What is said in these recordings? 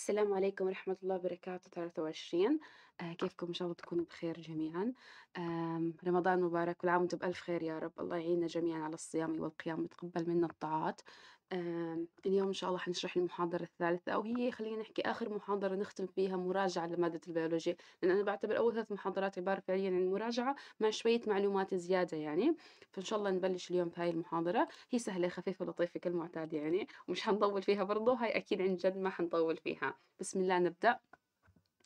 السلام عليكم ورحمة الله وبركاته 23 آه كيفكم إن شاء الله تكونوا بخير جميعا آه رمضان مبارك والعام أنتم وأنتم بألف خير يا رب الله يعيننا جميعا على الصيام والقيام وتقبل منا الطاعات اليوم إن شاء الله حنشرح المحاضرة الثالثة وهي خلينا نحكي آخر محاضرة نختم فيها مراجعة لمادة البيولوجيا لأن أنا بعتبر أول ثلاث محاضرات عبارة فعليا عن مراجعة مع شوية معلومات زيادة يعني فإن شاء الله نبلش اليوم في هاي المحاضرة هي سهلة خفيفة لطيفة كالمعتاد يعني ومش حنطول فيها برضه هاي أكيد عن جد ما حنطول فيها بسم الله نبدأ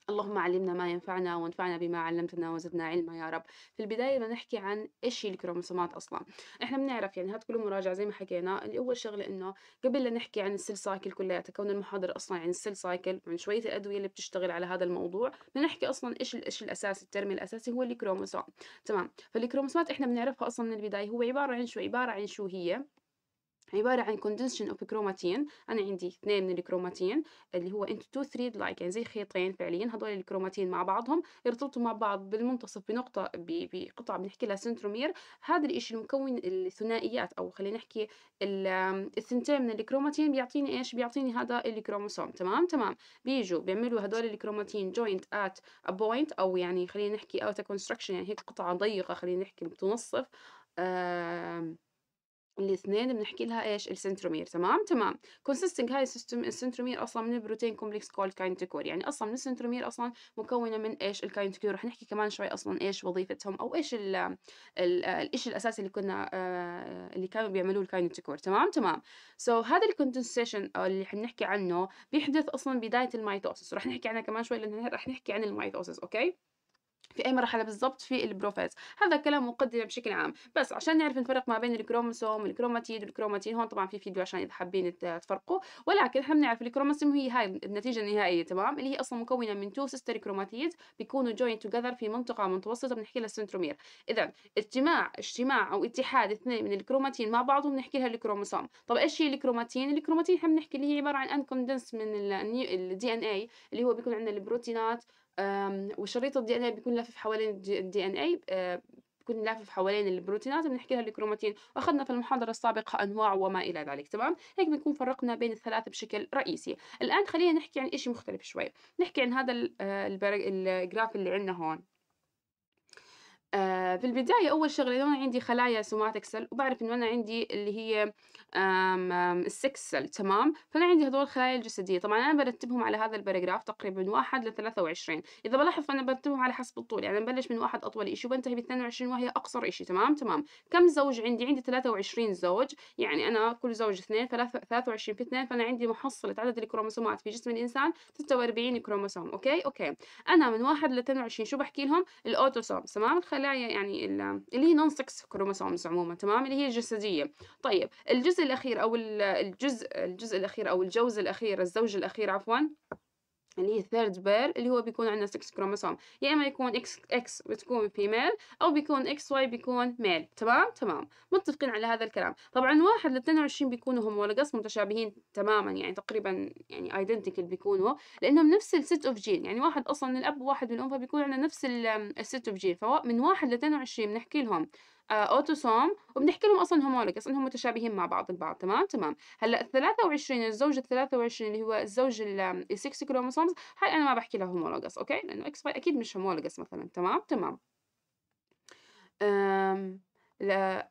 اللهم علمنا ما ينفعنا وانفعنا بما علمتنا وزدنا علما يا رب في البدايه بدنا نحكي عن ايش هي الكروموسومات اصلا احنا بنعرف يعني هاد كله مراجعه زي ما حكينا الاول شغله انه قبل لا نحكي عن السيل سايكل كلياتها كون المحاضره اصلا عن يعني السيل سايكل وعن شويه الادويه اللي بتشتغل على هذا الموضوع بدنا نحكي اصلا ايش الايش الاساسي الترم الاساسي هو الكروموسوم تمام فالكروموسومات احنا بنعرفها اصلا من البدايه هو عباره عن شو عباره عن شو هي عبارة عن كوندنسشن اوف كروماتين انا عندي اثنين من الكروماتين اللي هو انتو تو ثريد لايك يعني زي خيطين فعليا هذول الكروماتين مع بعضهم ارتبطوا مع بعض بالمنتصف بنقطة بقطعة بنحكي لها سنترومير هذا الاشي المكون الثنائيات او خلينا نحكي الثنتين من الكروماتين بيعطيني ايش بيعطيني هذا الكروموسوم تمام تمام بيجوا بيعملوا هذول الكروماتين جوينت ات ا بوينت او يعني خلينا نحكي اوت كونستراكشن يعني هيك قطعة ضيقة خلينا نحكي بتنصف آه الاثنين بنحكي لها ايش السنترومير تمام تمام كونسيستنج هاي السيستم السنترومير اصلا من البروتين كومبلكس كول كاينتكور يعني اصلا من السنترومير اصلا مكونه من ايش الكاينتكور رح نحكي كمان شوي اصلا ايش وظيفتهم او ايش الشيء الاساسي اللي كنا آه، اللي كانوا بيعملوه الكاينتكور تمام تمام سو so, هذا الكوندنسيشن آه، اللي حنحكي عنه بيحدث اصلا بدايه الميتوسس رح نحكي عنها كمان شوي لانه رح نحكي عن الميتوسس اوكي okay? في اي مرحله بالضبط في البروفاز هذا كلام مقدمه بشكل عام بس عشان نعرف نفرق ما بين الكروموسوم الكروماتيد والكروماتين هون طبعا في فيديو عشان اذا حابين تفرقوا ولكن احنا بنعرف الكروموسوم هي هاي النتيجه النهائيه تمام اللي هي اصلا مكونه من تو سيستر كروماتيد بيكونوا جوين توجذر في منطقه متوسطه بنحكي لها السنترومير اذا اجتماع اجتماع او اتحاد اثنين من الكروماتين مع بعضهم بنحكي لها الكروموسوم طب ايش هي الكروماتين الكروماتين احنا بنحكي اللي هي عباره عن انكوندنس من الدي ان اي اللي هو بيكون عندنا البروتينات وشريط والشريط الدي ان اي بيكون لافف حوالين الدي ان اي آه، بيكون لافف حوالين البروتينات بنحكي لها الكروماتين واخذنا في المحاضره السابقه انواع وما الى ذلك تمام هيك بنكون فرقنا بين الثلاثه بشكل رئيسي الان خلينا نحكي عن شيء مختلف شوي نحكي عن هذا آه، الجراف اللي عندنا هون آه، في البداية أول شغلة لو أنا عندي خلايا سوماتيك سيل وبعرف إنه أنا عندي اللي هي السكس سيل تمام فأنا عندي هذول الخلايا الجسدية طبعا أنا برتبهم على هذا البراجراف تقريبا من واحد لثلاثة وعشرين إذا بلاحظ أنا برتبهم على حسب الطول يعني ببلش من واحد أطول إشي وبنتهي باثنين وعشرين وهي أقصر إشي تمام تمام كم زوج عندي عندي ثلاثة وعشرين زوج يعني أنا كل زوج اثنين ثلاثة وعشرين في اثنين فأنا عندي محصلة عدد الكروموسومات في جسم الإنسان ستة وأربعين كروموسوم أوكي أوكي أنا من واحد لثلاثة وعشرين شو بحكي لهم الأوتوسوم تمام الخلايا الخلايا يعني اللي هي نون 6 كروموسومز عموما تمام اللي هي الجسديه طيب الجزء الاخير او الجزء الجزء الاخير او الجوز الاخير الزوج الاخير عفوا اللي هي ثيرد بير اللي هو بيكون عندنا 6 كروموسوم يا اما يكون اكس اكس بتكون فيميل او بيكون اكس واي بيكون ميل تمام تمام متفقين على هذا الكلام طبعا واحد ل 22 بيكونوا هومولوجس متشابهين تماما يعني تقريبا يعني ايدنتيكال بيكونوا لانهم نفس الست اوف جين يعني واحد اصلا من الاب وواحد من الام فبيكون عندنا نفس الست اوف جين فمن واحد ل 22 بنحكي لهم آه، اوتوسوم وبنحكي لهم اصلا هومولوجس انهم متشابهين مع بعض البعض تمام تمام هلا ال 23 الزوج ال 23 اللي هو الزوج ال 6 كروموسومز هاي انا ما بحكي لها هومولوجس اوكي لانه اكس واي اكيد مش هومولوجس مثلا تمام تمام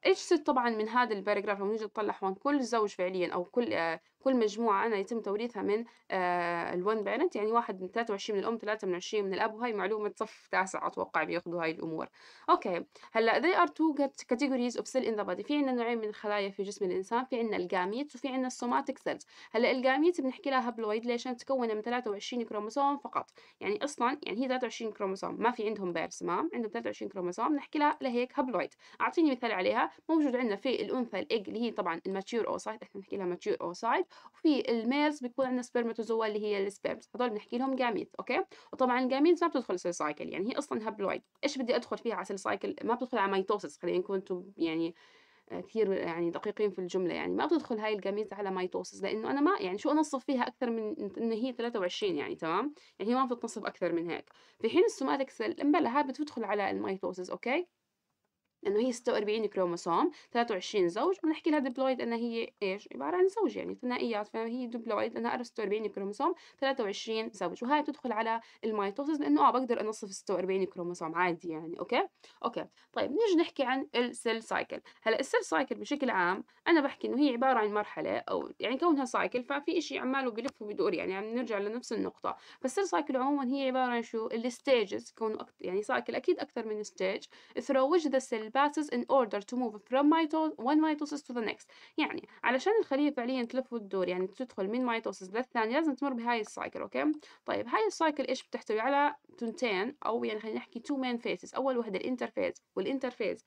اتش 6 طبعا من هذا الباراجراف لما نيجي نطلع هون كل زوج فعليا او كل آه، كل مجموعة أنا يتم توريثها من آه، الون بيرنت يعني واحد من 23 من الأم 3 من 20 من الأب وهي معلومة صف تاسع أتوقع بياخذوا هاي الأمور أوكي هلا they are two categories of cell in the body في عندنا نوعين من الخلايا في جسم الإنسان في عندنا الجاميت وفي عندنا السوماتيك سيلز هلا الجاميت بنحكي لها هابلويد ليش تكون من 23 كروموسوم فقط يعني أصلا يعني هي 23 كروموسوم ما في عندهم بيرس تمام عندهم 23 كروموسوم نحكي لها لهيك هابلويد أعطيني مثال عليها موجود عندنا في الأنثى الإيج اللي هي طبعا الماتيور أوسايد إحنا بنحكي لها ماتيور أوسايد وفي الميلز بيكون عندنا سبرماتوزوا اللي هي السبيرمز هذول بنحكي لهم جاميت اوكي وطبعا الجاميت ما بتدخل سيل سايكل يعني هي اصلا هابلويد ايش بدي ادخل فيها على سيل سايكل ما بتدخل على ميتوسس خلينا نكون انتم يعني آه، كثير يعني دقيقين في الجملة يعني ما بتدخل هاي الجاميت على ميتوسس لأنه أنا ما يعني شو أنصف فيها أكثر من إن هي 23 يعني تمام يعني هي ما بتتنصف أكثر من هيك في حين السوماتكس إمبلا هاي بتدخل على الميتوسس أوكي لأنه هي 46 كروموسوم 23 زوج بنحكي لها ديبلويد أنها هي إيش عبارة عن زوج يعني ثنائيات فهي ديبلويد لأنها 46 كروموسوم 23 زوج وهي بتدخل على الميتوسيس لأنه آه بقدر أنصف 46 كروموسوم عادي يعني أوكي أوكي طيب نيجي نحكي عن السيل سايكل هلا السيل سايكل بشكل عام أنا بحكي إنه هي عبارة عن مرحلة أو يعني كونها سايكل ففي شيء عماله بلف وبدور يعني عم يعني نرجع لنفس النقطة فالسيل سايكل عموما هي عبارة عن شو الستيجز كونه يعني سايكل أكيد أكثر من ستيج ثرو ذا the passes in order to move from mitosis one mitosis to the next يعني علشان الخلية فعليا تلف وتدور يعني تدخل من ميتوسيس للثانية لازم تمر بهاي السايكل اوكي طيب هاي السايكل ايش بتحتوي على تنتين او يعني خلينا نحكي تو مين فيسز اول وحدة الانترفيز والانترفيز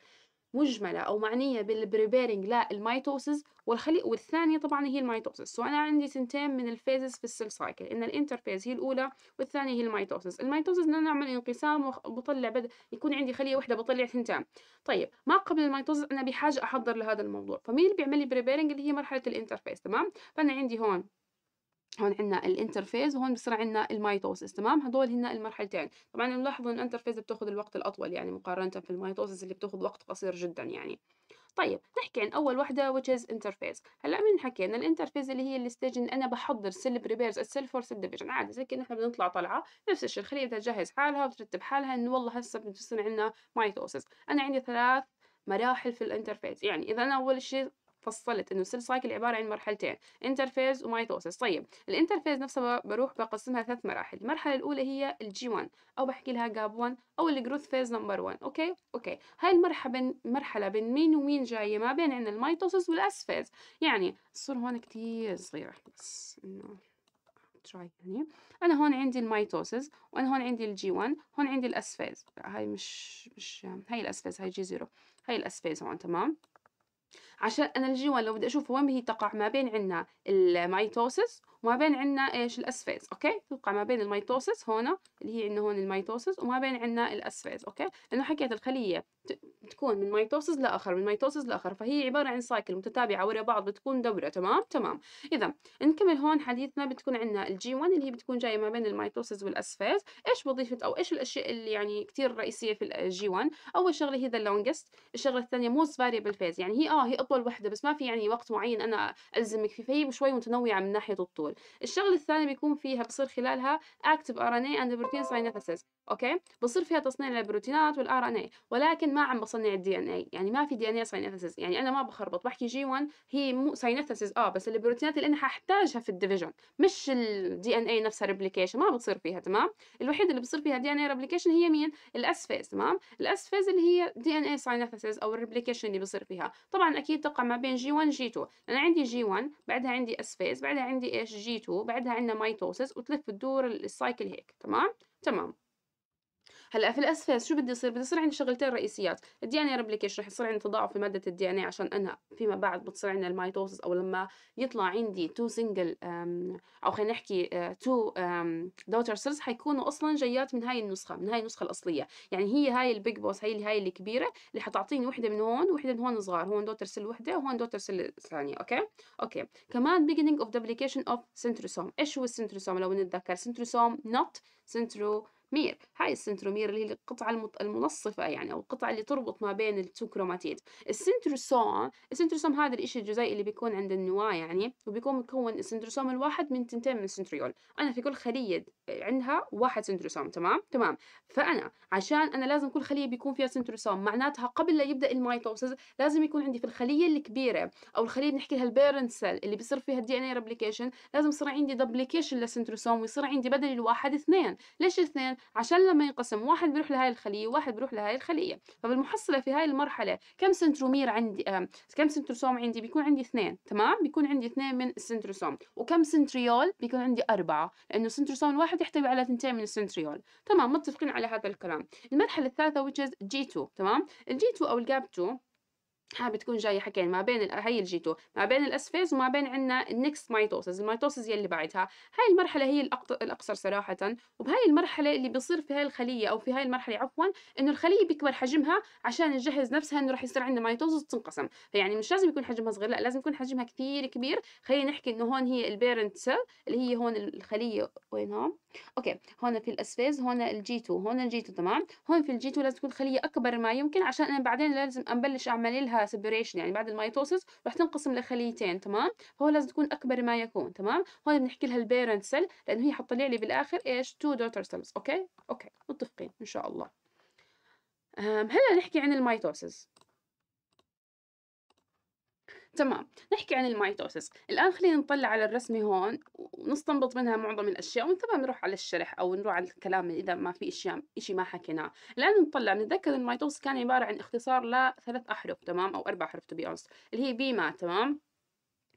مجمله او معنيه بالبريبيرنج للميتوسز والخلي والثانيه طبعا هي الميتوسز سو انا عندي سنتين من الفيزز في السيل سايكل ان الانترفيز هي الاولى والثانيه هي الميتوسز الميتوسز بدنا انا اعمل انقسام وبطلع بد... يكون عندي خليه واحده بطلع ثنتان طيب ما قبل الميتوسز انا بحاجه احضر لهذا الموضوع فمين اللي بيعمل لي بريبيرنج اللي هي مرحله الانترفيز تمام فانا عندي هون هون عندنا الانترفيز وهون بصير عندنا الميتوسس تمام هدول هن المرحلتين طبعا نلاحظ ان الانترفيز بتاخذ الوقت الاطول يعني مقارنه في الميتوسس اللي بتاخذ وقت قصير جدا يعني طيب نحكي عن اول وحده which is interface هلا من حكينا الانترفيز اللي هي الستيج اللي انا بحضر سيل بريبيرز السيل فور سيل ديفيجن عادي زي كنا احنا بنطلع طلعه نفس الشيء الخليه بدها تجهز حالها وترتب حالها انه والله هسه بتصير عندنا مايتوسس انا عندي ثلاث مراحل في الانترفيز يعني اذا انا اول شيء فصلت انه السيل سايكل عباره عن مرحلتين انترفيز ومايتوسس طيب الانترفيز نفسها بروح بقسمها ثلاث مراحل المرحله الاولى هي الجي 1 او بحكي لها جاب 1 او الجروث فيز نمبر 1 اوكي اوكي هاي المرحله بين مرحله بين مين ومين جايه ما بين عندنا الميتوسيس والاس فيز يعني الصوره هون كتير صغيره بس انه تراي يعني انا هون عندي الميتوسيس وانا هون عندي الجي 1 هون عندي الاسفاز هاي مش مش هاي الاسفاز هاي جي 0 هاي الاسفاز هون تمام عشان انا الجي 1 لو بدي اشوف وين هي تقع ما بين عندنا الميتوسس وما بين عندنا ايش الأسفيز اوكي تقع ما بين الميتوسس هون اللي هي عندنا هون الميتوسس وما بين عندنا الأسفيز اوكي لانه حكيت الخليه بتكون من ميتوسس لاخر من ميتوسس لاخر فهي عباره عن سايكل متتابعه ورا بعض بتكون دوره تمام تمام اذا نكمل هون حديثنا بتكون عندنا الجي 1 اللي هي بتكون جايه ما بين الميتوسس والأسفيز ايش وظيفه او ايش الاشياء اللي يعني كثير رئيسيه في الجي 1 اول شغله هي ذا لونجست الشغله الثانيه موست فاريبل فيز يعني هي اه هي اطول وحده بس ما في يعني وقت معين انا الزمك فيه فهي شوي متنوعه من ناحيه الطول الشغله الثانيه بيكون فيها بصير خلالها اكتف ار ان اي اند بروتين ساينثيسيس اوكي بصير فيها تصنيع للبروتينات والار ان اي ولكن ما عم بصنع الدي ان اي يعني ما في دي ان اي ساينثيسيس يعني انا ما بخربط بحكي جي 1 هي مو ساينثيسيس اه بس البروتينات اللي انا ححتاجها في الديفيجن مش الدي ان اي نفسها ريبليكيشن ما بتصير فيها تمام الوحيده اللي بصير فيها دي ان اي ريبليكيشن هي مين فيز تمام فيز اللي هي دي ان اي ساينثيسيس او الريبليكيشن اللي بصير فيها طبعا اكيد تقع ما بين جي 1 جي 2 انا عندي جي 1 بعدها عندي اسفيز بعدها عندي ايش جي 2 بعدها عندنا مايتوسس وتلف تدور السايكل هيك تمام تمام هلا في الاسفاس شو بده يصير بده يصير عندي شغلتين رئيسيات الدي ان اي ريبليكيشن رح يصير عندي تضاعف في ماده الدي ان اي عشان انا فيما بعد بتصير عندنا الميتوسس او لما يطلع عندي تو سنجل او خلينا نحكي تو دوتر سيلز حيكونوا اصلا جيات من هاي النسخه من هاي النسخه الاصليه يعني هي هاي البيج بوس هي هاي الكبيره اللي حتعطيني وحده من هون وحده من هون صغار هون دوتر سيل وحده وهون دوتر سيل ثانيه اوكي اوكي كمان بيجنينج اوف duplication اوف سنتروسوم، ايش هو السنتروسوم لو نتذكر سنتروسوم نوت سنترو مير هاي السنترومير اللي هي القطعة المنصفة يعني أو القطعة اللي تربط ما بين التو كروماتيد السنتروسوم السنتروسوم هذا الإشي الجزيئي اللي بيكون عند النواة يعني وبيكون مكون السنتروسوم الواحد من تنتين من السنتريول أنا في كل خلية عندها واحد سنتروسوم تمام تمام فأنا عشان أنا لازم كل خلية بيكون فيها سنتروسوم معناتها قبل لا يبدأ الميتوسز لازم يكون عندي في الخلية الكبيرة أو الخلية بنحكي لها البيرنت سيل اللي بيصير فيها الدي ان اي ريبليكيشن لازم يصير عندي دوبليكيشن للسنتروسوم ويصير عندي بدل الواحد اثنين ليش اثنين عشان لما ينقسم واحد بيروح لهاي الخليه وواحد بيروح لهاي الخليه فبالمحصله في هاي المرحله كم سنترومير عندي آه كم سنتروسوم عندي بيكون عندي اثنين تمام بيكون عندي اثنين من السنتروسوم وكم سنتريول بيكون عندي اربعه لانه السنتروسوم الواحد يحتوي على اثنتين من السنتريول تمام متفقين على هذا الكلام المرحله الثالثه which is G2 تمام الجي 2 او الجاب 2 حابة تكون جاية حكينا ما بين هي الجيتو ما بين الاسفيز وما بين عندنا النكست مايتوسز المايتوسز يلي بعدها هاي المرحلة هي الأقصر صراحة وبهاي المرحلة اللي بيصير في هاي الخلية أو في هاي المرحلة عفوا إنه الخلية بيكبر حجمها عشان تجهز نفسها إنه رح يصير عندنا مايتوسز تنقسم فيعني مش لازم يكون حجمها صغير لا لازم يكون حجمها كثير كبير خلينا نحكي إنه هون هي البيرنت سيل اللي هي هون الخلية وين هون اوكي هون في الاسفيز هون الجيتو هون الجيتو تمام هون في الجيتو لازم تكون خلية أكبر ما يمكن عشان أنا بعدين لازم أبلش أعمل لها سيبريشن يعني بعد الميتوسيس راح تنقسم لخليتين تمام فهو لازم تكون اكبر ما يكون تمام هون بنحكي لها البيرنت سيل لانه هي حتطلع لي بالاخر ايش تو دوتر سيلز اوكي اوكي متفقين ان شاء الله هلا نحكي عن الميتوسيس تمام نحكي عن الميتوسس الآن خلينا نطلع على الرسمة هون ونستنبط منها معظم الأشياء ومن ثم نروح على الشرح أو نروح على الكلام إذا ما في أشياء إشي ما حكيناه الآن نطلع نتذكر ان الميتوسس كان عبارة عن اختصار لثلاث أحرف تمام أو أربع أحرف تو بي اللي هي بيما تمام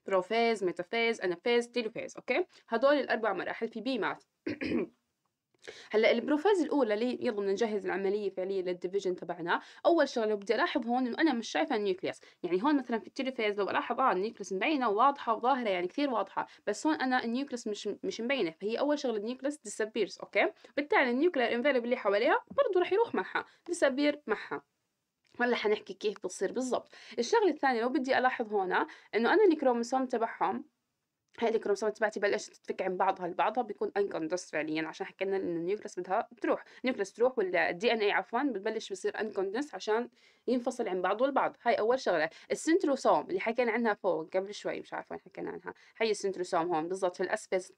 بروفيز ميتافيز أنافيز تيلوفيز أوكي هدول الأربع مراحل في بيمات هلا البروفاز الاولى اللي يلا بدنا نجهز العمليه فعليا للديفيجن تبعنا اول شغله بدي الاحظ هون انه انا مش شايفه النيوكليس يعني هون مثلا في التليفاز لو الاحظ اه النيوكليس مبينه وواضحه وظاهره يعني كثير واضحه بس هون انا النيوكليس مش مش مبينه فهي اول شغله النيوكليس ديسابيرز اوكي بالتالي النيوكليير انفيلب اللي حواليها برضه رح يروح معها ديسابير معها هلا حنحكي كيف بتصير بالضبط الشغله الثانيه لو بدي الاحظ هون انه انا الكروموسوم تبعهم هاي الكروموسومات تبعتي بلشت تتفك عن بعضها لبعضها بيكون انكوندس فعليا عشان حكينا ان النيوكلس بدها تروح النيوكلس تروح ولا الدي ان اي عفوا ببلش بصير انكوندس عشان ينفصل عن بعضه البعض هاي اول شغله السنتروسوم اللي حكينا عنها فوق قبل شوي مش عارفه وين حكينا عنها هي السنتروسوم هون بالضبط في الاسبيس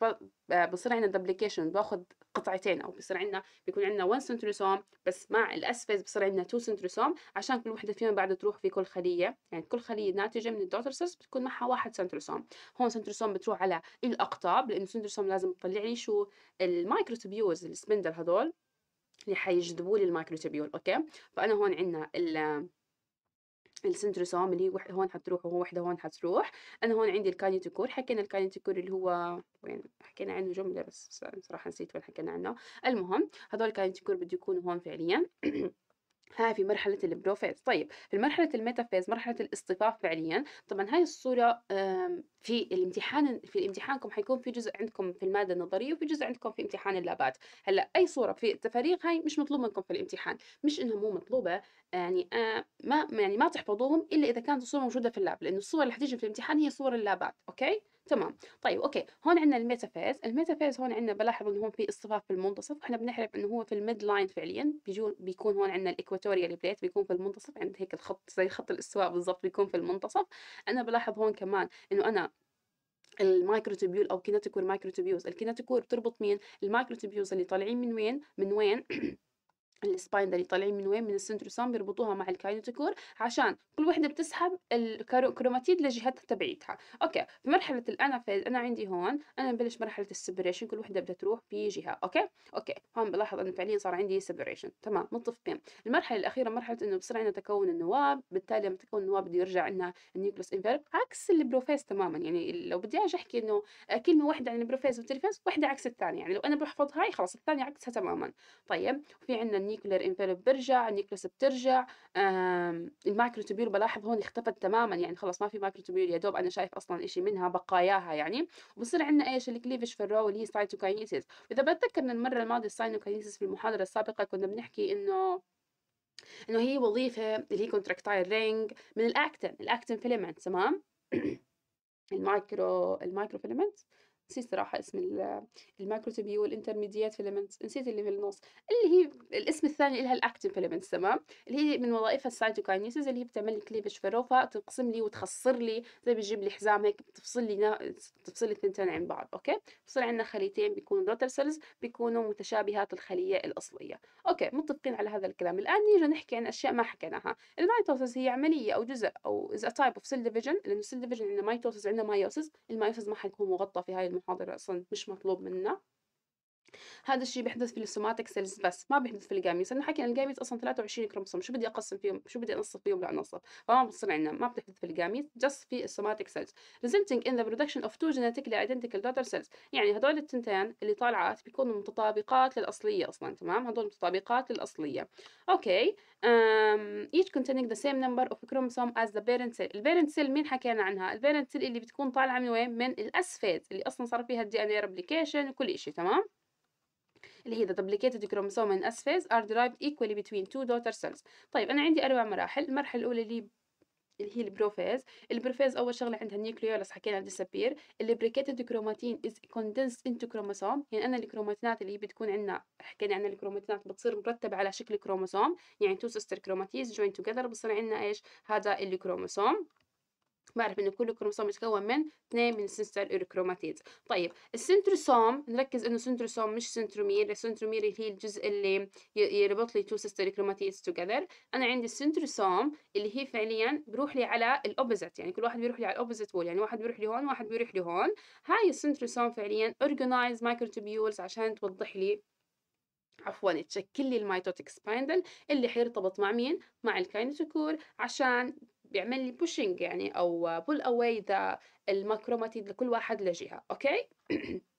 آه، بصير عندنا دبليكيشن باخذ قطعتين او بصير عندنا بيكون عندنا 1 سنتروسوم بس مع الاسبيس بصير عندنا 2 سنتروسوم عشان كل وحده فيهم بعد تروح في كل خليه يعني كل خليه ناتجه من الدوتر سيلز بتكون معها واحد سنتروسوم هون سنتروسوم بتروح يمشوا على الأقطاب لأنه سندرسوم لازم تطلع لي شو المايكروتوبيولز السبندل هذول اللي حيجذبوا لي المايكروتوبيول أوكي فأنا هون عندنا ال السنتروسوم اللي وحده هون حتروح وهو وحده هون حتروح انا هون عندي الكاينيتوكور حكينا الكاينيتوكور اللي هو وين حكينا عنه جمله بس صراحه نسيت وين حكينا عنه المهم هذول الكاينيتوكور بده يكونوا هون فعليا هاي في مرحلة البروفيز طيب في مرحلة الميتافيز مرحلة الاصطفاف فعليا طبعا هاي الصورة في الامتحان في امتحانكم حيكون في جزء عندكم في المادة النظرية وفي جزء عندكم في امتحان اللابات هلا أي صورة في التفاريق هاي مش مطلوب منكم في الامتحان مش إنها مو مطلوبة يعني آه، ما يعني ما تحفظوهم إلا إذا كانت الصورة موجودة في اللاب لأنه الصور اللي حتيجي في الامتحان هي صور اللابات أوكي تمام طيب اوكي هون عندنا الميتافيز الميتافيز هون عندنا بلاحظ انه هون في اصطفاف في المنتصف واحنا بنعرف انه هو في الميد لاين فعليا بيكون هون عندنا الايكواتوريال بليت بيكون في المنتصف عند هيك الخط زي خط الاستواء بالضبط بيكون في المنتصف انا بلاحظ هون كمان انه انا المايكروتوبيول او كيناتيكور مايكروتوبيوز الكيناتيكور بتربط مين المايكروتوبيوز اللي طالعين من وين من وين السباين اللي طالعين من وين من السنتروسوم بيربطوها مع الكاينوتيكور عشان كل وحده بتسحب الكروماتيد لجهتها تبعيتها اوكي في مرحله الانافيز انا عندي هون انا ببلش مرحله السبريشن كل وحده بدها تروح في جهه اوكي اوكي هون بلاحظ انه فعليا صار عندي سبريشن تمام متفقين المرحله الاخيره مرحله انه بصير عندنا تكون النواب بالتالي لما تكون النواب بده يرجع لنا النيوكليوس انفيرب عكس البروفيز تماما يعني لو بدي اجي احكي انه كلمه واحده عن البروفيز والتلفاز واحده عكس الثانيه يعني لو انا هاي خلاص الثانيه عكسها تماما طيب في عندنا النيكلير انفلوب بيرجع النيكلس بترجع المايكروتوبيول بلاحظ هون اختفت تماما يعني خلص ما في مايكروتوبيول يا دوب انا شايف اصلا شيء منها بقاياها يعني وبصير عندنا ايش الكليفج في الرو اللي هي سايتوكاينيسيس واذا بتذكر من المره الماضيه السايتوكاينيسيس في المحاضره السابقه كنا بنحكي انه انه هي وظيفه اللي هي كونتراكتايل رينج من الاكتن الاكتن فيلمنت تمام المايكرو المايكرو فيلمنت نسيت صراحه اسم الماكروتوبيول والانترميديات فيلمنتس نسيت اللي في النص اللي هي الاسم الثاني لها الاكتين فيلمنتس تمام اللي هي من وظائفها السايتوكاينيسيس اللي هي بتعمل لي كليفج فروفا تقسم لي وتخصر لي زي بتجيب لي حزام هيك بتفصل لي نا... لي الثنتين عن بعض اوكي بصير عندنا خليتين بيكونوا دوتر سيلز بيكونوا متشابهات الخليه الاصليه اوكي متفقين على هذا الكلام الان نيجي نحكي عن اشياء ما حكيناها الميتوسيس هي عمليه او جزء او از تايب اوف سيل ديفيجن لانه سيل ديفيجن عندنا ميتوسيس عندنا مايوسيس المايوسيس ما حيكون مغطى في هاي المحاضرة. المحاضرة أصلا مش مطلوب منا هذا الشيء بيحدث في السوماتيك سيلز بس ما بيحدث في الجاميتس لانه حكينا الجاميتس اصلا 23 كروموسوم شو بدي اقسم فيهم شو بدي انصف فيهم لعناصر فما بتصير عندنا ما بتحدث في الجاميز جس في السوماتيك سيلز resulting in the production of two genetically identical daughter cells يعني هدول التنتين اللي طالعات بيكونوا متطابقات للاصليه اصلا تمام هدول متطابقات للاصليه اوكي um, each containing the same number of chromosome as the parent cell البيرنت سيل مين حكينا عنها البيرنت سيل اللي بتكون طالعه من وين من الاسفيد اللي اصلا صار فيها الدي ان اي ريبليكيشن وكل شيء تمام اللي هي the duplicated chromosomes in S phase are derived equally between two daughter cells طيب أنا عندي أربع مراحل المرحلة الأولى اللي اللي هي البروفيز البروفيز اول شغله عندها نيوكليولس حكينا ديسابير البريكيتد كروماتين از كوندنس انتو كروموسوم يعني انا الكروماتينات اللي بتكون عندنا حكينا عن الكروماتينات بتصير مرتبه على شكل كروموسوم يعني تو سيستر كروماتيز جوين توجذر بصير عندنا ايش هذا الكروموسوم بعرف ان كل كروموسوم يتكون من اثنين من سنستر الكروماتيد طيب السنتروسوم نركز انه سنتروسوم مش سنترومير السنترومير اللي هي الجزء اللي يربط لي تو سيستر كروماتيدز توجذر انا عندي السنتروسوم اللي هي فعليا بروح لي على الاوبزيت يعني كل واحد بيروح لي على الاوبزيت وول يعني واحد بيروح لي هون واحد بيروح لي هون هاي السنتروسوم فعليا اورجنايز مايكروتوبيولز عشان توضح لي عفوا تشكل لي الميتوتيك سبايندل اللي حيرتبط مع مين مع الكاينوتوكور عشان بيعمل لي بوشينج يعني او بول اواي ذا الماكروماتيد لكل واحد لجهه اوكي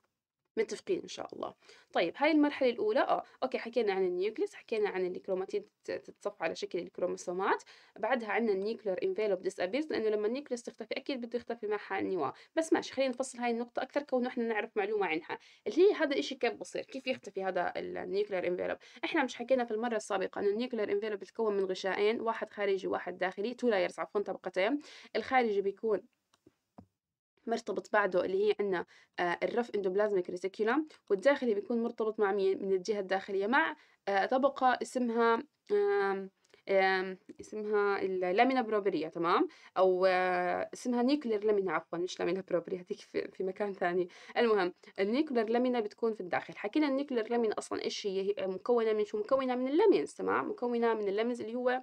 متفقين ان شاء الله طيب هاي المرحله الاولى اه اوكي حكينا عن النيوكليس حكينا عن الكروماتين تتصف على شكل الكروموسومات بعدها عندنا النيوكلير انفيلوب ديس ابيرز لانه لما النيوكليس تختفي اكيد بده يختفي معها النواه بس ماشي خلينا نفصل هاي النقطه اكثر كونه احنا نعرف معلومه عنها اللي هي هذا الشيء كيف بصير كيف يختفي هذا النيوكلير انفيلوب احنا مش حكينا في المره السابقه انه النيوكلير انفيلوب بيتكون من غشائين واحد خارجي وواحد داخلي تو لايرز عفوا طبقتين الخارجي بيكون مرتبط بعده اللي هي عندنا آه، الرف اندوبلازميك ريتيكولم والداخلي بيكون مرتبط مع مين من الجهة الداخلية مع آه، طبقة اسمها اسمها اللامينا بروبريا تمام او آه، اسمها نيكولر لامينا عفوا مش لامينا بروبريا هذيك في مكان ثاني المهم النيكولر لامينا بتكون في الداخل حكينا النيكولر لامينا اصلا ايش هي مكونه من شو مكونه من اللامينز تمام مكونه من اللامينز اللي هو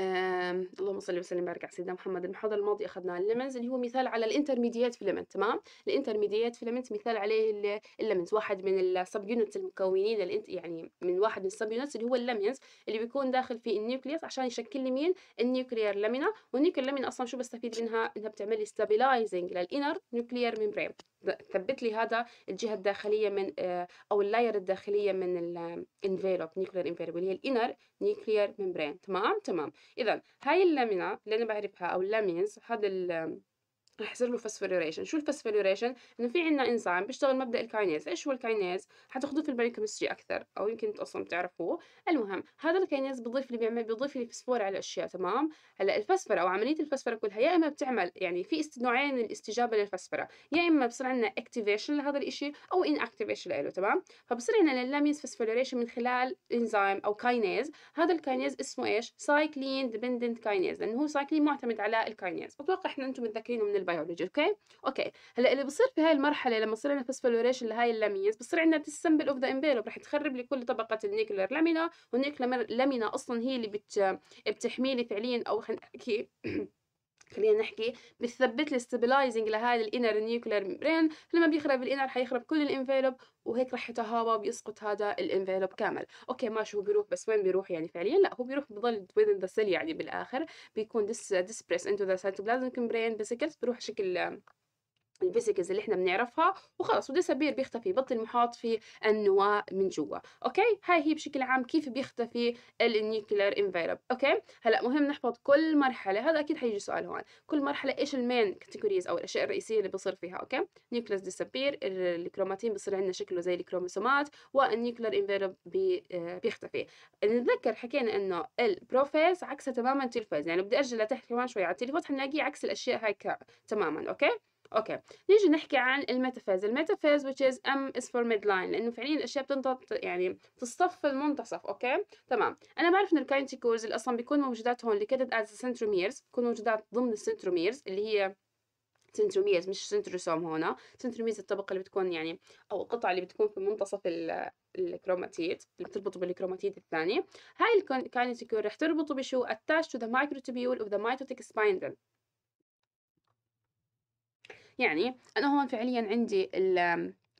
اللهم صل وسلم وبارك على سيدنا محمد المحاضره الماضيه اخذنا الليمنز اللي هو مثال على الانترميديات فيلمنت تمام الانترميديات فيلمنت مثال عليه الليمنز واحد من السب يونتس المكونين يعني من واحد من السب يونتس اللي هو الليمنز اللي بيكون داخل في النيوكليوس عشان يشكل لي مين النيوكليير لامينا والنيوكليير لامينا اصلا شو بستفيد منها انها بتعمل لي ستابلايزنج للانر نيوكليير ميمبرين تثبت لي هذا الجهه الداخليه من آه، او اللاير الداخليه من الانفيلوب نيوكلير انفيلوب اللي هي الانر نيوكلير ممبرين تمام تمام اذا هاي اللامينه اللي انا بعرفها او اللامينز هذا رح يصير له فاسفوريليشن شو الفاسفوريليشن انه في عندنا انزيم بيشتغل مبدا الكاينيز ايش هو الكاينيز حتاخذوه في البايوكيمستري اكثر او يمكن انتم اصلا بتعرفوه المهم هذا الكاينيز بضيف اللي بيعمل بضيف لي فسفور على الاشياء تمام هلا الفسفره او عمليه الفسفره كلها يا اما بتعمل يعني في نوعين من الاستجابه للفسفره يا اما بصير عندنا اكتيفيشن لهذا الشيء او ان اكتيفيشن له تمام فبصير عندنا اللاميز فاسفوريليشن من خلال انزيم او كاينيز هذا الكاينيز اسمه ايش سايكلين ديبندنت كاينيز لانه هو سايكلين معتمد على الكاينيز اتوقع احنا انتم متذكرينه من البيولوجي اوكي اوكي هلا اللي بصير في هاي المرحله لما بصير عندنا فوسفوريليشن لهاي اللاميز بصير عندنا تسمبل اوف ذا امبيلو رح تخرب لي كل طبقه النيكلر لامينا والنيكلر لامينا اصلا هي اللي بت... بتحمي لي فعليا او خلينا احكي خلينا نحكي بتثبت لي ستابلايزنج لهذا الانر نيوكلير ميمبرين لما بيخرب الانر حيخرب كل الانفيلوب وهيك رح يتهاوى وبيسقط هذا الانفيلوب كامل اوكي ماشي هو بيروح بس وين بيروح يعني فعليا لا هو بيروح بضل within ذا سيل يعني بالاخر بيكون ديس ديسبريس انتو ذا سيتوبلازميك ميمبرين بس بيروح شكل الفيسيكلز اللي احنا بنعرفها وخلص وديسابير بيختفي بطل محاط في النواة من جوا اوكي هاي هي بشكل عام كيف بيختفي النيوكلير انفيرب اوكي هلا مهم نحفظ كل مرحله هذا اكيد حيجي سؤال هون كل مرحله ايش المين كاتيجوريز او الاشياء الرئيسيه اللي بصير فيها اوكي نيوكلس ديسابير الكروماتين بصير عندنا شكله زي الكروموسومات والنيوكلير انفيرب بي آه، بيختفي نتذكر حكينا انه البروفيز عكسها تماما التلفاز يعني بدي ارجع لتحت كمان شوي على التلفاز حنلاقيه عكس الاشياء هاي تماما اوكي اوكي نيجي نحكي عن الميتافيز الميتافيز which is m is for midline لانه فعليا الاشياء بتنطط يعني تصطف المنتصف اوكي تمام انا بعرف ان الكاينتيكولز اللي اصلا بيكون موجودات هون اللي كانت از سنتروميرز بيكون موجودات ضمن السنتروميرز اللي هي سنتروميرز مش سنتروسوم هنا سنتروميرز الطبقة اللي بتكون يعني أو القطعة اللي بتكون في منتصف الكروماتيد اللي بتربطه بالكروماتيد الثاني هاي الكاينتيكول رح تربطه بشو attached to the microtubule of the mitotic spindle يعني أنا هون فعليا عندي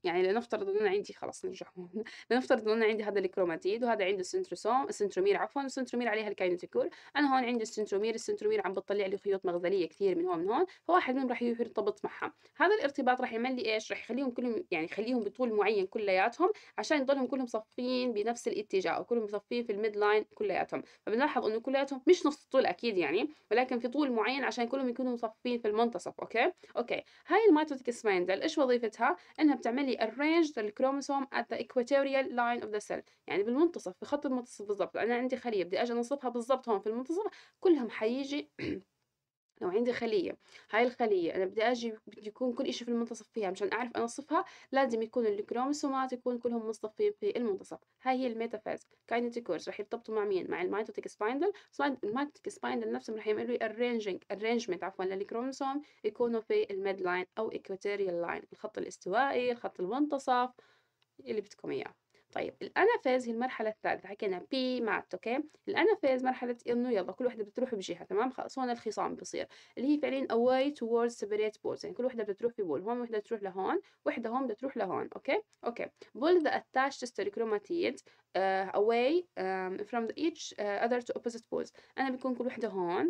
يعني لنفترض ان انا عندي خلاص نرجع لنفترض ان انا عندي هذا الكروماتيد وهذا عنده سنتروسوم السنترومير عفوا السنترومير عليها الكاينوتيكور انا هون عندي السنترومير السنترومير عم بتطلع لي خيوط مغزليه كثير من هون من هون فواحد منهم راح يرتبط معها هذا الارتباط راح يعمل لي ايش راح يخليهم كلهم يعني يخليهم بطول معين كلياتهم عشان يضلهم كلهم صفين بنفس الاتجاه وكلهم كلهم صفين في الميد لاين كلياتهم فبنلاحظ انه كلياتهم مش نفس الطول اكيد يعني ولكن في طول معين عشان كلهم يكونوا مصفين في المنتصف اوكي اوكي هاي الميتوتيك ايش وظيفتها انها بتعمل properly arrange the chromosome at the equatorial line of the cell يعني بالمنتصف في خط المنتصف بالضبط أنا عندي خلية بدي أجي أنصفها بالضبط هون في المنتصف كلهم حيجي لو عندي خلية هاي الخلية أنا بدي أجي بدي يكون كل إشي في المنتصف فيها مشان أعرف أنصفها لازم يكون الكروموسومات يكون كلهم مصطفين في المنتصف هاي هي الميتافاز كورس رح يرتبطوا مع مين مع الميتوتيك سبايندل الميتوتيك سبايندل نفسهم رح يعملوا الرينجينج أرينجمنت عفوا للكروموسوم يكونوا في الميد لاين أو إكواتيريال لاين الخط الاستوائي الخط المنتصف اللي بدكم إياه طيب الانافاز هي المرحله الثالثه حكينا بي مات اوكي الانافاز مرحله انه يلا كل وحده بتروح بجهه تمام خلص هون الخصام بصير اللي هي فعليا away towards separate poles يعني كل وحده بتروح في بول هون وحده تروح لهون وحده هون بتروح لهون اوكي اوكي بول ذا attached stereochromatids uh, away um, from each uh, other to opposite poles انا بكون كل وحده هون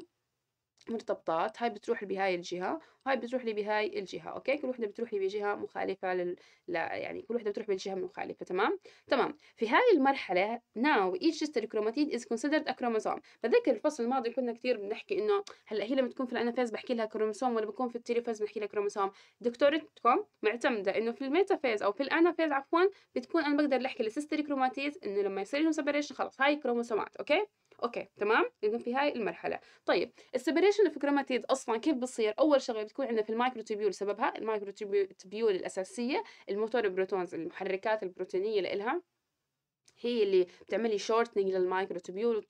مرتبطات هاي بتروح بهاي الجهة وهاي بتروح لي بهاي الجهة أوكي كل وحدة بتروح لي بجهة مخالفة لل... لا يعني كل وحدة بتروح بالجهة المخالفة تمام تمام في هاي المرحلة now each sister chromatid is considered a chromosome بتذكر الفصل الماضي كنا كثير بنحكي إنه هلا هي لما تكون في الأنافاز بحكي لها كروموسوم ولا بكون في التيليفاز بحكي لها كروموسوم دكتورتكم معتمدة إنه في الميتافاز أو في الأنافاز عفوا بتكون أنا بقدر أحكي للسيستر كروماتيز إنه لما يصير لهم سبريشن خلص هاي كروموسومات أوكي اوكي تمام اذا في هاي المرحله طيب السبريشن اوف كروماتيد اصلا كيف بصير اول شغله بتكون عندنا في المايكرو المايكروتوبيول سببها المايكرو المايكروتوبيول الاساسيه الموتور بروتونز المحركات البروتينيه لإلها هي اللي بتعمل لي شورتنج للمايكروتوبيول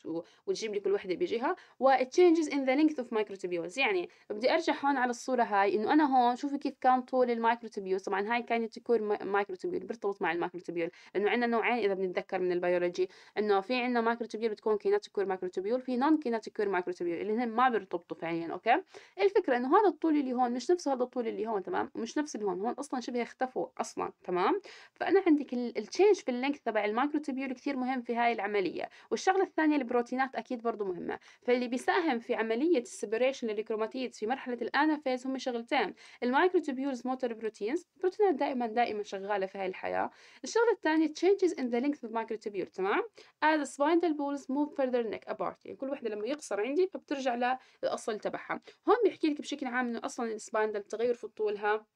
وتجيب لي كل وحده بجهه و ان ذا لينث اوف مايكروتوبيولز يعني بدي ارجع هون على الصوره هاي انه انا هون شوفي كيف كان طول المايكروتوبيول طبعا هاي كانت تكون مايكروتوبيول بيرتبط مع المايكروتوبيول لانه عندنا نوعين اذا بنتذكر من البيولوجي انه في عندنا مايكروتوبيول بتكون كيناتيكور مايكروتوبيول في نون كيناتيكور مايكروتوبيول اللي هن ما بيرتبطوا فعليا اوكي الفكره انه هذا الطول اللي هون مش نفس هذا الطول اللي هون تمام مش نفس اللي هون هون اصلا شبه اختفوا اصلا تمام فانا عندك التشينج في اللينك تبع المايكروتوبيول التغير كثير مهم في هاي العملية والشغلة الثانية البروتينات أكيد برضو مهمة فاللي بيساهم في عملية السبريشن للكروماتيدز في مرحلة الأنافيز هم شغلتين المايكروتوبيولز موتور بروتينز البروتينات دائما دائما شغالة في هاي الحياة الشغلة الثانية changes in the length of microtubule تمام as spinal balls move further neck apart يعني كل وحدة لما يقصر عندي فبترجع للأصل تبعها هون بيحكي لك بشكل عام إنه أصلا السبايندل تغير في طولها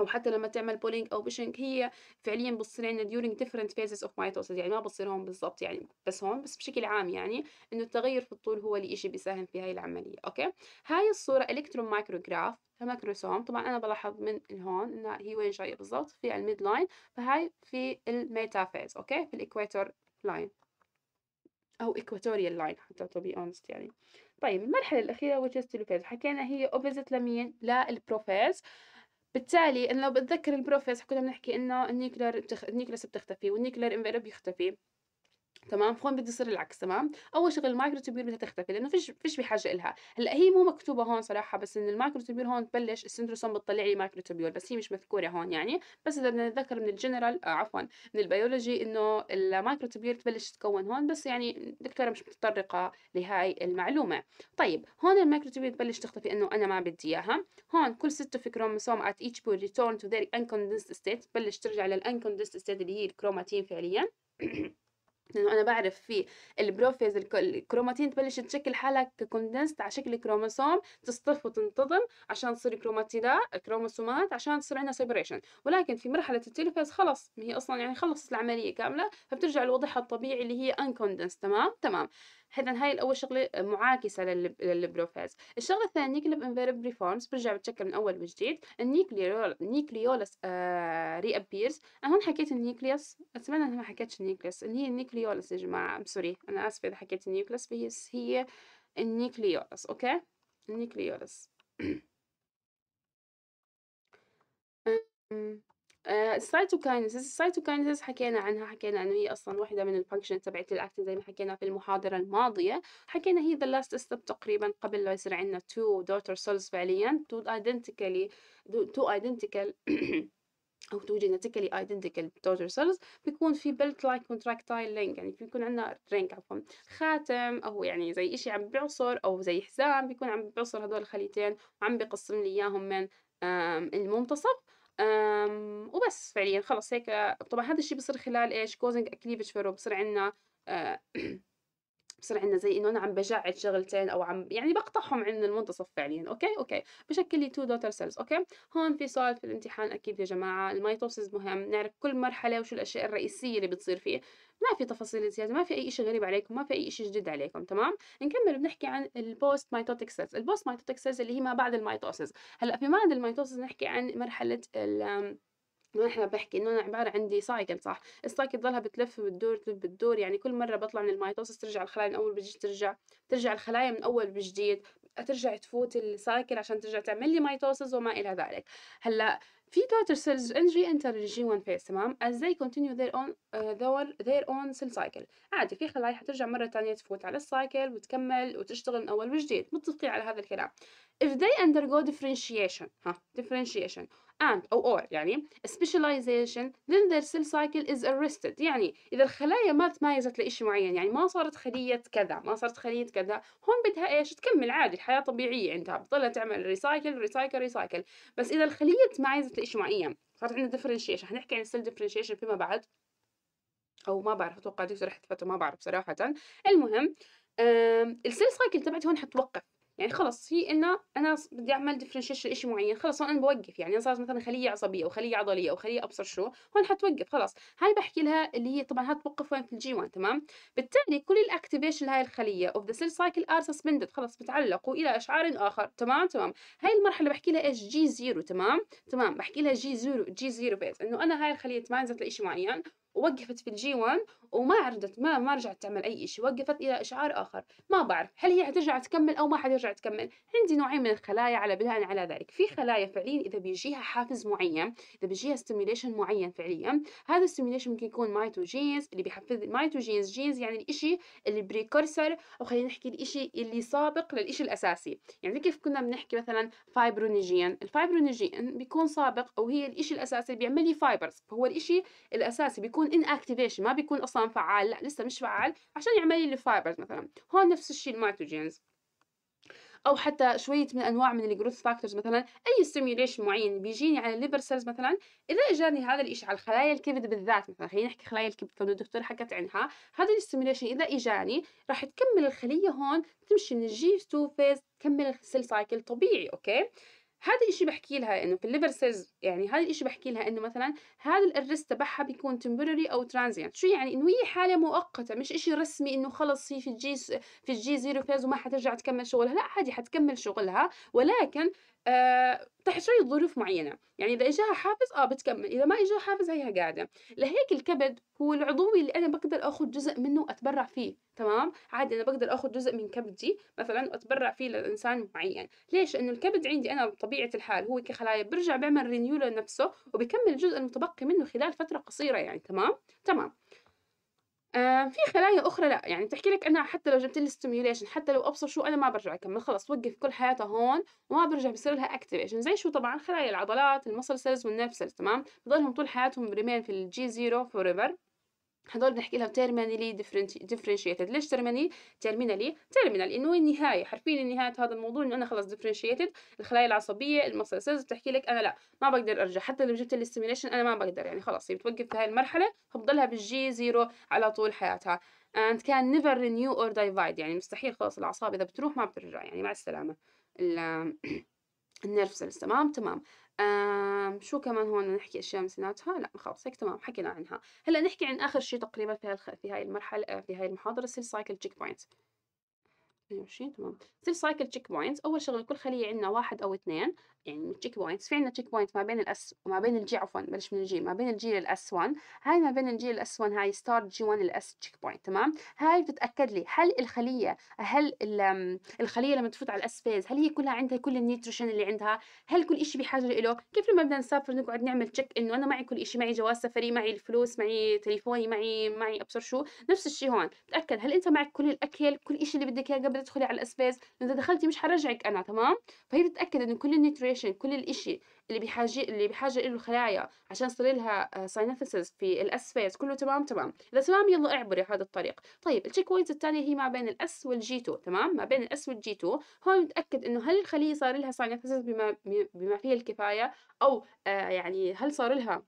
او حتى لما تعمل بولينج او بيشنج هي فعليا بتصير عندنا during different phases of mitosis يعني ما بتصير هون بالضبط يعني بس هون بس بشكل عام يعني انه التغير في الطول هو اللي شيء بيساهم في هاي العمليه اوكي هاي الصوره الكترون مايكروجراف مايكروسوم طبعا انا بلاحظ من هون انه هي وين جايه بالضبط في الميد لاين فهاي في الميتافيز اوكي في الاكواتور لاين او اكواتوريال لاين حتى تو بي اونست يعني طيب المرحله الاخيره which is telophase حكينا هي اوبوزيت لمين للبروفيز بالتالي انه لو بتذكر البروفيس كنا بنحكي انه النيكلر بتخ... النيكلس بتختفي والنيكلر انفلوب بيختفي تمام هون بده يصير العكس تمام اول شغل تبيول بدها تختفي لانه فيش فيش بحاجه لها هلا هي مو مكتوبه هون صراحه بس ان تبيول هون تبلش السندروسوم بتطلع لي تبيول بس هي مش مذكوره هون يعني بس اذا بدنا نتذكر من الجنرال آه عفوا من البيولوجي انه تبيول تبلش تتكون هون بس يعني الدكتوره مش متطرقه لهاي المعلومه طيب هون تبيول تبلش تختفي انه انا ما بدي اياها هون كل ستة في كروموسوم ات ايتش pore ريتورن تو their uncondensed ستيت تبلش ترجع للانكوندنسد ستيت اللي هي الكروماتين فعليا لانه انا بعرف في البروفيز الكروماتين تبلش تشكل حالها ككوندنسد على شكل كروموسوم تصطف وتنتظم عشان تصير كروماتيدا كروموسومات عشان تصير عندنا سيبريشن ولكن في مرحله التيلوفيز خلص هي اصلا يعني خلصت العمليه كامله فبترجع لوضعها الطبيعي اللي هي انكوندنس تمام تمام اذا هاي الاول شغله معاكسه للبروفاز الشغله الثانيه كلب انفيرب ريفورمز برجع بتشكل من اول وجديد النيكليول نيكليولس ري آه، ابيرز انا هون حكيت النيكليوس اتمنى اني ما حكيتش النيكليوس اللي هي النيكليولس يا جماعه ام سوري انا اسفه اذا حكيت النيكليوس بس هي النيكليولس اوكي النيكليولس آه السايتوكاينسيس حكينا عنها حكينا انه هي اصلا واحده من الفانكشن تبعت الاكتين زي ما حكينا في المحاضره الماضيه حكينا هي ذا لاست ستيب تقريبا قبل لا يصير عندنا تو دوتر سيلز فعليا تو ايدنتيكالي تو ايدنتيكال او تو جينيتيكالي ايدنتيكال دوتر سيلز بيكون في بيلت لايك كونتراكتايل لينك يعني بيكون عندنا رينك عفوا خاتم او يعني زي اشي عم بعصر او زي حزام بيكون عم بعصر هدول الخليتين وعم بقسم لي اياهم من المنتصف أم وبس فعليا خلص هيك طبعا هذا الشيء بصير خلال ايش كوزنج اكليفج فيرو بصير عندنا آه، بصير عندنا زي انه انا عم بجعد شغلتين او عم يعني بقطعهم عند المنتصف فعليا اوكي اوكي بشكل لي تو دوتر سيلز اوكي هون في سؤال في الامتحان اكيد يا جماعه الميتوسيس مهم نعرف كل مرحله وشو الاشياء الرئيسيه اللي بتصير فيه ما في تفاصيل زياده ما في اي شيء غريب عليكم ما في اي شيء جديد عليكم تمام نكمل بنحكي عن البوست مايتوتيك سيلز البوست مايتوتيك سيلز اللي هي ما بعد الميتوسيس هلا في ما بعد الميتوسيس نحكي عن مرحله ال نحن بحكي انه انا عباره عندي سايكل صح السايكل ضلها بتلف وبتدور تلف بتدور يعني كل مره بطلع من الميتوسس ترجع الخلايا من اول بجديد ترجع ترجع الخلايا من اول بجديد ترجع تفوت السايكل عشان ترجع تعمل لي ميتوسس وما الى ذلك هلا في daughter cells entry enter ال G1 phase تمام as they continue their own uh, their own cell cycle عادي في خلايا حترجع مرة تانية تفوت على السايكل وتكمل وتشتغل من أول وجديد متفقين على هذا الكلام if they undergo differentiation ها differentiation and أو or يعني specialization then their cell cycle is arrested يعني إذا الخلايا ما تمايزت لإشي معين يعني ما صارت خلية كذا ما صارت خلية كذا هون بدها إيش تكمل عادي الحياة طبيعية عندها بتضلها تعمل ريسايكل ريسايكل ريسايكل بس إذا الخلية تمايزت لإشي معين صارت عندنا differentiation حنحكي عن السيل differentiation فيما بعد أو ما بعرف أتوقع دكتور فترة ما بعرف صراحة المهم السيل سايكل تبعتي هون حتوقف يعني خلص هي انه انا بدي اعمل ديفرنشيشن لشيء معين خلص هون انا بوقف يعني انا صارت مثلا خليه عصبيه او خليه عضليه او خليه ابصر شو هون حتوقف خلص هاي بحكي لها اللي هي طبعا هتوقف وين في الجي 1 تمام بالتالي كل الاكتيفيشن لهي الخليه اوف ذا سيل سايكل ار سسبندد خلص بتعلقوا الى اشعار اخر تمام تمام هاي المرحله بحكي لها ايش جي 0 تمام تمام بحكي لها جي 0 جي 0 بيز انه انا هاي الخليه تمام نزلت لشيء معين ووقفت في 1 وما عرضت ما ما رجعت تعمل اي شيء وقفت الى اشعار اخر ما بعرف هل هي حترجع تكمل او ما حترجع تكمل عندي نوعين من الخلايا على بناء على ذلك في خلايا فعليا اذا بيجيها حافز معين اذا بيجيها ستيميوليشن معين فعليا هذا الستيميوليشن ممكن يكون مايتوجينز اللي بيحفز مايتوجينز جينز يعني الشيء اللي بريكورسر او خلينا نحكي الشيء اللي سابق للشيء الاساسي يعني كيف كنا بنحكي مثلا فايبرونيجين الفايبرونيجين بيكون سابق او هي الشيء الاساسي اللي بيعمل لي فايبرز فهو الشيء الاساسي بيكون بيكون ان اكتيفيشن ما بيكون اصلا فعال لا لسه مش فعال عشان يعمل لي فايبرز مثلا هون نفس الشيء الميتوجينز او حتى شويه من انواع من الجروث فاكتورز مثلا اي ستيميوليشن معين بيجيني على الليبر سيلز مثلا اذا اجاني هذا الشيء على خلايا الكبد بالذات مثلا خلينا نحكي خلايا الكبد كونه الدكتور حكت عنها هذا الستيميوليشن اذا اجاني راح تكمل الخليه هون تمشي من الجي 2 فيز تكمل السيل سايكل طبيعي اوكي هذا الشيء بحكي لها انه في الليفر سيلز يعني هذا الشيء بحكي لها انه مثلا هذا الارست تبعها بيكون temporary او transient شو يعني انه هي حاله مؤقته مش شيء رسمي انه خلص هي في الجي في الجي زيرو فيز وما حترجع تكمل شغلها لا عادي حتكمل شغلها ولكن آه شوية ظروف معينه يعني اذا اجاها حافز اه بتكمل اذا ما اجاها حافز هيها قاعده لهيك الكبد هو العضو اللي انا بقدر اخذ جزء منه واتبرع فيه تمام عادي انا بقدر اخذ جزء من كبدي مثلا واتبرع فيه لانسان معين ليش لانه الكبد عندي انا بطبيعه الحال هو كخلايا برجع بيعمل رينيو لنفسه وبكمل الجزء المتبقي منه خلال فتره قصيره يعني تمام تمام آه في خلايا اخرى لا يعني بتحكي لك انا حتى لو جبت لي ستيميوليشن حتى لو ابصر شو انا ما برجع اكمل خلص وقف كل حياتها هون وما برجع بصير لها اكتيفيشن زي شو طبعا خلايا العضلات المصل سيلز والنيرف سيلز تمام بضلهم طول حياتهم ريمين في الجي زيرو فور ايفر هذول بنحكي لهم تيرمينالي ديفرنشيتد ليش تيرمينالي تيرمينالي تيرمينال انه النهايه حرفيا نهايه هذا الموضوع انه انا خلص ديفرنشيتد الخلايا العصبيه المصل سيلز بتحكي لك انا لا ما بقدر ارجع حتى لو جبت لي انا ما بقدر يعني خلص هي بتوقف في هاي المرحله بتضلها بالجي زيرو على طول حياتها and can never renew or divide يعني مستحيل خلص الاعصاب اذا بتروح ما بترجع يعني مع السلامه النيرف سيلز تمام تمام آم شو كمان هون نحكي اشياء مثلاتها لا خلص هيك تمام حكينا عنها هلا نحكي عن اخر شيء تقريبا في هالخ... في هاي المرحله آه، في هاي المحاضره سيل سايكل تشيك بوينت 22 أيوة، تمام سيل سايكل تشيك بوينت اول شغله كل خليه عندنا واحد او اثنين يعني تشيك بوينتس في عندنا تشيك بوينت ما بين الاس وما بين الجي عفوا بلش من الجي ما بين الجي للاس 1 هاي ما بين الجي للاس 1 هاي ستارت جي 1 الاس تشيك بوينت تمام هاي بتتاكد لي هل الخليه هل الخليه لما تفوت على الاس فيز هل هي كلها عندها كل النيوتريشن اللي عندها هل كل شيء بحاجه له كيف لما بدنا نسافر نقعد نعمل تشيك انه انا معي كل شيء معي جواز سفري معي الفلوس معي تليفوني معي معي ابصر شو نفس الشيء هون تاكد هل انت معك كل الاكل كل شيء اللي بدك اياه قبل تدخلي على الاس فيز اذا دخلتي مش حرجعك انا تمام فهي بتتاكد انه كل النيوتريشن الكومبليكيشن كل الإشي اللي بحاجة اللي بحاجة له الخلايا عشان يصير لها ساينفسز آه، في الاس فيز كله تمام تمام إذا تمام يلا اعبري هذا الطريق طيب التشيك بوينت الثانية هي ما بين الأس والجي 2 تمام ما بين الأس والجي 2 هون متأكد إنه هل الخلية صار لها ساينفسز بما بما فيه الكفاية أو آه يعني هل صار لها